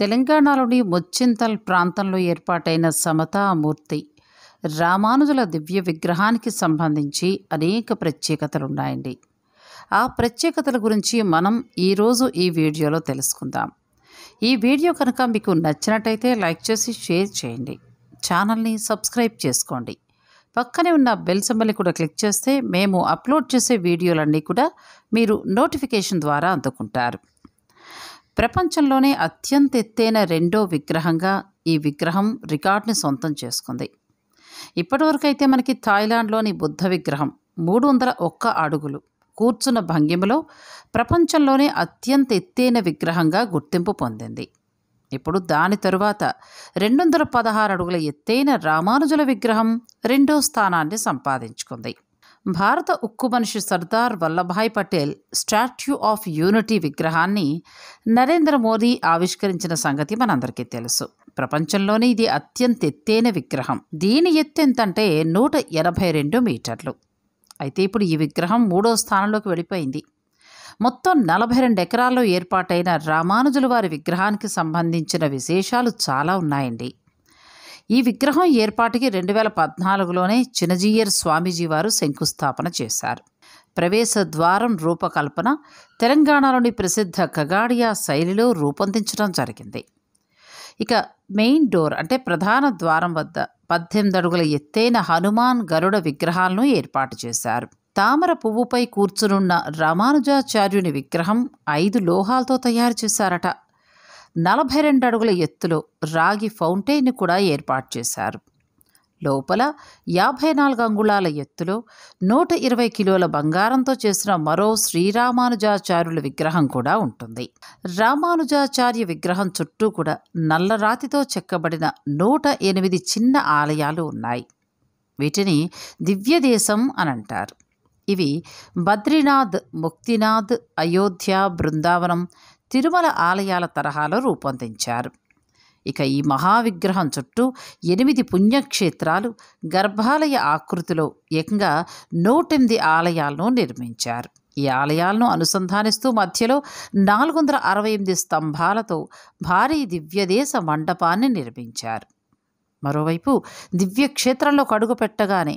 తెలంగాణలోని ముచ్చింతల్ ప్రాంతంలో ఏర్పాటైన సమతామూర్తి రామానుజుల దివ్య విగ్రహానికి సంబంధించి అనేక ప్రత్యేకతలున్నాయండి ఆ ప్రత్యేకతల గురించి మనం ఈరోజు ఈ వీడియోలో తెలుసుకుందాం ఈ వీడియో కనుక మీకు నచ్చినట్టయితే లైక్ చేసి షేర్ చేయండి ఛానల్ని సబ్స్క్రైబ్ చేసుకోండి పక్కనే ఉన్న బెల్ సెంబల్ని కూడా క్లిక్ చేస్తే మేము అప్లోడ్ చేసే వీడియోలన్నీ కూడా మీరు నోటిఫికేషన్ ద్వారా అందుకుంటారు ప్రపంచంలోనే అత్యంత ఎత్తైన రెండో విగ్రహంగా ఈ విగ్రహం రికార్డుని సొంతం చేసుకుంది ఇప్పటివరకైతే మనకి థాయిలాండ్లోని బుద్ధ విగ్రహం మూడు వందల ఒక్క అడుగులు కూర్చున్న భంగిమలో ప్రపంచంలోనే అత్యంత ఎత్తైన విగ్రహంగా గుర్తింపు పొందింది ఇప్పుడు దాని తరువాత రెండు వందల పదహారు అడుగుల ఎత్తైన రామానుజుల విగ్రహం రెండో స్థానాన్ని సంపాదించుకుంది భారత ఉక్కు మనిషి Sardar Vallabhbhai Patel statue of unity విగ్రహాన్ని నరేంద్ర మోదీ ఆవిష్కరించిన సంగతి మనందరికీ తెలుసు ప్రపంచంలోనే ఇది అత్యంత ఎత్తైన విగ్రహం దీని ఎత్తెంతంటే నూట ఎనభై రెండు మీటర్లు అయితే ఇప్పుడు ఈ విగ్రహం మూడో స్థానంలోకి వెళ్ళిపోయింది మొత్తం నలభై రెండు ఎకరాల్లో ఏర్పాటైన రామానుజుల వారి విగ్రహానికి సంబంధించిన విశేషాలు చాలా ఉన్నాయండి ఈ విగ్రహం ఏర్పాటుకి రెండు వేల పద్నాలుగులోనే చినజీయర్ స్వామీజీ వారు శంకుస్థాపన చేశారు ప్రవేశ ద్వారం రూపకల్పన తెలంగాణలోని ప్రసిద్ధ కగాడియా శైలిలో రూపొందించడం జరిగింది ఇక మెయిన్ డోర్ అంటే ప్రధాన ద్వారం వద్ద పద్దెనిమిది అడుగుల ఎత్తైన హనుమాన్ గరుడ విగ్రహాలను ఏర్పాటు చేశారు తామర పువ్వుపై కూర్చునున్న రామానుజాచార్యుని విగ్రహం ఐదు లోహాలతో తయారు చేశారట నలభై రెండు అడుగుల ఎత్తులో రాగి ఫౌంటైన్ కూడా ఏర్పాటు చేశారు లోపల యాభై నాలుగు అంగుళాల ఎత్తులో నూట ఇరవై కిలోల బంగారంతో చేసిన మరో శ్రీరామానుజాచార్యుల విగ్రహం కూడా ఉంటుంది రామానుజాచార్య విగ్రహం చుట్టూ కూడా నల్లరాతితో చెక్కబడిన నూట ఎనిమిది చిన్న ఆలయాలు ఉన్నాయి వీటిని దివ్యదేశం అని అంటారు ఇవి బద్రీనాథ్ ముక్తినాథ్ అయోధ్య బృందావనం తిరుమల ఆలయాల తరహాలో రూపొందించారు ఇక ఈ మహావిగ్రహం చుట్టూ ఎనిమిది పుణ్యక్షేత్రాలు గర్భాలయ ఆకృతిలో ఏకంగా నూటెనిమిది ఆలయాలను నిర్మించారు ఈ ఆలయాలను అనుసంధానిస్తూ మధ్యలో నాలుగు వందల అరవై ఎనిమిది స్తంభాలతో భారీ దివ్యదేశ మండపాన్ని నిర్మించారు మరోవైపు దివ్యక్షేత్రంలో కడుగు పెట్టగానే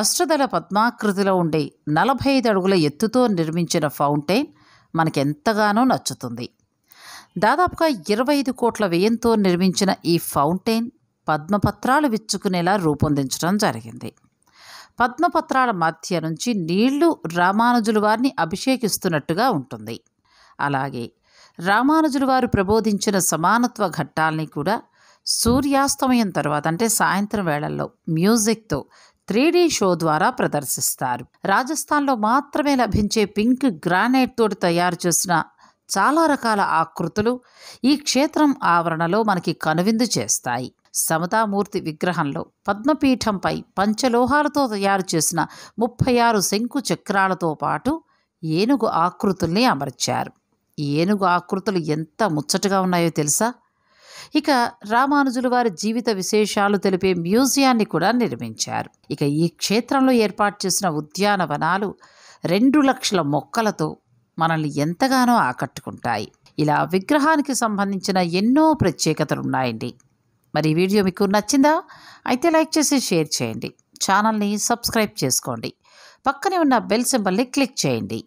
అష్టదళ పద్మాకృతిలో ఉండే నలభై ఐదు అడుగుల ఎత్తుతో నిర్మించిన ఫౌంటైన్ మనకెంతగానో నచ్చుతుంది దాదాపుగా ఇరవై ఐదు కోట్ల వ్యయంతో నిర్మించిన ఈ ఫౌంటైన్ పద్మపత్రాలు విచ్చుకునేలా రూపొందించడం జరిగింది పద్మపత్రాల మధ్య నుంచి నీళ్లు రామానుజుల వారిని అభిషేకిస్తున్నట్టుగా ఉంటుంది అలాగే రామానుజుల వారు ప్రబోధించిన సమానత్వ ఘట్టాలని కూడా సూర్యాస్తమయం తర్వాత అంటే సాయంత్రం వేళల్లో మ్యూజిక్తో త్రీడీ షో ద్వారా ప్రదర్శిస్తారు రాజస్థాన్లో మాత్రమే లభించే పింక్ గ్రానైట్ తోటి తయారు చేసిన చాలా రకాల ఆకృతులు ఈ క్షేత్రం ఆవరణలో మనకి కనువిందు చేస్తాయి సమతామూర్తి విగ్రహంలో పద్మపీఠంపై పంచలోహాలతో తయారు చేసిన ముప్పై ఆరు శంకు చక్రాలతో పాటు ఏనుగు ఆకృతుల్ని అమర్చారు ఏనుగు ఆకృతులు ఎంత ముచ్చటగా ఉన్నాయో తెలుసా ఇక రామానుజుల వారి జీవిత విశేషాలు తెలిపే మ్యూజియాన్ని కూడా నిర్మించారు ఇక ఈ క్షేత్రంలో ఏర్పాటు చేసిన ఉద్యానవనాలు రెండు లక్షల మొక్కలతో మనల్ని ఎంతగానో ఆకట్టుకుంటాయి ఇలా విగ్రహానికి సంబంధించిన ఎన్నో ప్రత్యేకతలు ఉన్నాయండి మరి వీడియో మీకు నచ్చిందా అయితే లైక్ చేసి షేర్ చేయండి ఛానల్ని సబ్స్క్రైబ్ చేసుకోండి పక్కనే ఉన్న బెల్ సింబల్ని క్లిక్ చేయండి